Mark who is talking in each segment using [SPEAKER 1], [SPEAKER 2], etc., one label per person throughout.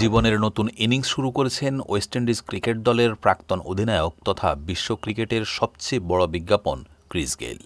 [SPEAKER 1] জীবনের নতুন ইনিংস শুরু করেছেন ওয়েস্ট ইন্ডিজ ক্রিকেট দলের প্রাক্তন অধিনায়ক তথা বিশ্ব ক্রিকেটের সবচেয়ে বড় বিজ্ঞাপন ক্রিস গেইল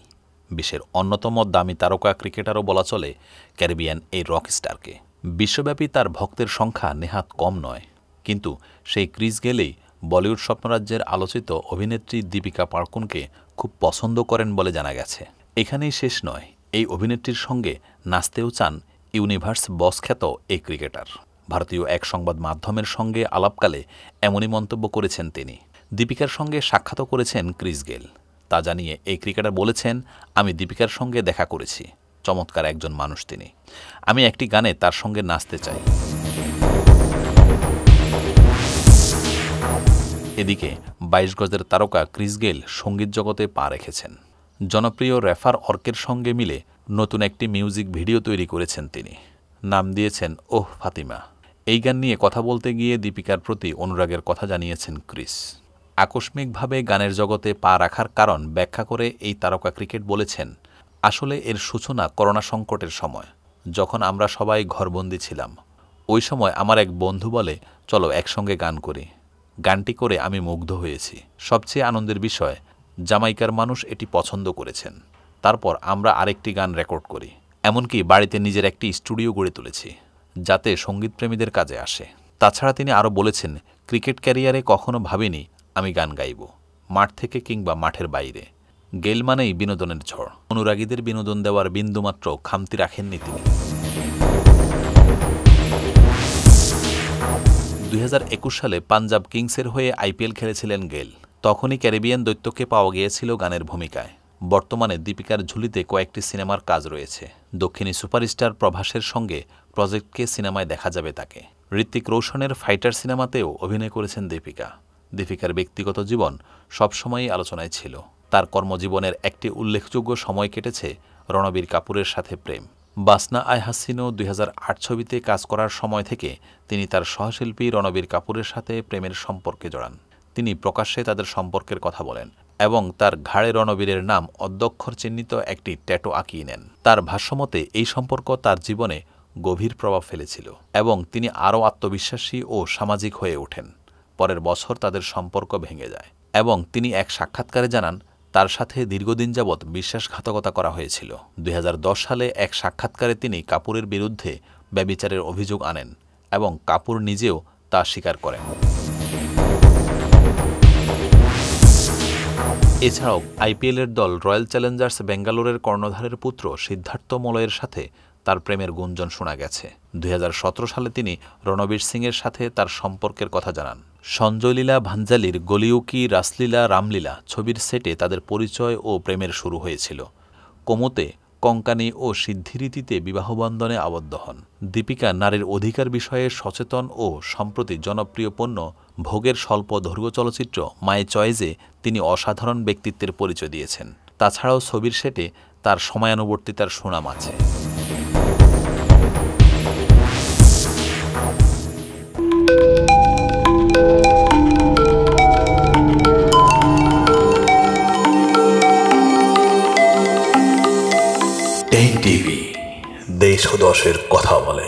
[SPEAKER 1] বিশ্বের অন্যতম দামি তারকা ক্রিকেটারও বলা চলে ক্যারিবিয়ান এই স্টারকে বিশ্বব্যাপী তার ভক্তের সংখ্যা নেহাত কম নয় কিন্তু সেই ক্রিস গেলেই বলিউড স্বপ্নরাজ্যের আলোচিত অভিনেত্রী দীপিকা পার্কুনকে খুব পছন্দ করেন বলে জানা গেছে এখানেই শেষ নয় এই অভিনেত্রীর সঙ্গে নাচতেও চান ইউনিভার্স বস খ্যাত এই ক্রিকেটার ভারতীয় এক সংবাদ মাধ্যমের সঙ্গে আলাপকালে এমনই মন্তব্য করেছেন তিনি দীপিকার সঙ্গে সাক্ষাৎও করেছেন ক্রিস গেল তা জানিয়ে এই ক্রিকেটার বলেছেন আমি দীপিকার সঙ্গে দেখা করেছি চমৎকার একজন মানুষ তিনি আমি একটি গানে তার সঙ্গে নাচতে চাই এদিকে বাইশ গজের তারকা ক্রিস গেল সঙ্গীত জগতে পা রেখেছেন জনপ্রিয় রেফার অর্কের সঙ্গে মিলে নতুন একটি মিউজিক ভিডিও তৈরি করেছেন তিনি নাম দিয়েছেন ওহ ফাতিমা এই গান নিয়ে কথা বলতে গিয়ে দীপিকার প্রতি অনুরাগের কথা জানিয়েছেন ক্রিস আকস্মিকভাবে গানের জগতে পা রাখার কারণ ব্যাখ্যা করে এই তারকা ক্রিকেট বলেছেন আসলে এর সূচনা করোনা সংকটের সময় যখন আমরা সবাই ঘরবন্দি ছিলাম ওই সময় আমার এক বন্ধু বলে চলো একসঙ্গে গান করি গানটি করে আমি মুগ্ধ হয়েছি সবচেয়ে আনন্দের বিষয় জামাইকার মানুষ এটি পছন্দ করেছেন তারপর আমরা আরেকটি গান রেকর্ড করি এমনকি বাড়িতে নিজের একটি স্টুডিও গড়ে তুলেছি যাতে সঙ্গীতপ্রেমীদের কাজে আসে তাছাড়া তিনি আরও বলেছেন ক্রিকেট ক্যারিয়ারে কখনো ভাবিনি আমি গান গাইব মাঠ থেকে কিংবা মাঠের বাইরে গেল মানেই বিনোদনের ঝড় অনুরাগীদের বিনোদন দেওয়ার বিন্দুমাত্র খামতি রাখেননি তিনি দুই সালে পাঞ্জাব কিংসের হয়ে আইপিএল খেলেছিলেন গেল তখনই ক্যারিবিয়ান দৈত্যকে পাওয়া গিয়েছিল গানের ভূমিকায় বর্তমানে দীপিকার ঝুলিতে কয়েকটি সিনেমার কাজ রয়েছে দক্ষিণী সুপারস্টার প্রভাসের সঙ্গে প্রজেক্টকে সিনেমায় দেখা যাবে তাকে ঋত্বিক রোশনের ফাইটার সিনেমাতেও অভিনয় করেছেন দীপিকা দীপিকার ব্যক্তিগত জীবন সবসময়ই আলোচনায় ছিল তার কর্মজীবনের একটি উল্লেখযোগ্য সময় কেটেছে রণবীর কাপুরের সাথে প্রেম বাসনা আয় হাসিনো দুই ছবিতে কাজ করার সময় থেকে তিনি তার সহশিল্পী রণবীর কাপুরের সাথে প্রেমের সম্পর্কে জড়ান তিনি প্রকাশ্যে তাদের সম্পর্কের কথা বলেন এবং তার ঘাড়ে রণবীরের নাম অধ্যক্ষর চিহ্নিত একটি ট্যাটো আঁকিয়ে নেন তার ভাষ্যমতে এই সম্পর্ক তার জীবনে গভীর প্রভাব ফেলেছিল এবং তিনি আরও আত্মবিশ্বাসী ও সামাজিক হয়ে ওঠেন পরের বছর তাদের সম্পর্ক ভেঙে যায় এবং তিনি এক সাক্ষাৎকারে জানান তার সাথে দীর্ঘদিন যাবৎ বিশ্বাসঘাতকতা করা হয়েছিল দুই সালে এক সাক্ষাৎকারে তিনি কাপুরের বিরুদ্ধে ব্যবিচারের অভিযোগ আনেন এবং কাপুর নিজেও তা স্বীকার করেন এছাড়াও আইপিএলের দল রয়্যাল চ্যালেঞ্জার্স বেঙ্গালোরের কর্ণধারের পুত্র সিদ্ধার্থ মলয়ের সাথে তার প্রেমের গুঞ্জন শোনা গেছে দুই সালে তিনি রণবীর সিংয়ের সাথে তার সম্পর্কের কথা জানান সঞ্জয়লীলা ভাঞ্জালির গলিউকি রাসলীলা রামলীলা ছবির সেটে তাদের পরিচয় ও প্রেমের শুরু হয়েছিল কোমতে কঙ্কানি ও সিদ্ধিরীতিতে বিবাহবন্ধনে আবদ্ধ হন দীপিকা নারীর অধিকার বিষয়ে সচেতন ও সম্প্রতি জনপ্রিয় পণ্য ভোগের স্বল্প দৈর্ঘ্য চলচ্চিত্র মাই চয়েজে তিনি অসাধারণ ব্যক্তিত্বের পরিচয় দিয়েছেন তাছাড়াও ছবির সেটে তার সময়ানুবর্তিতার সুনাম আছে টেন টিভি দেশ ও দশের কথা বলে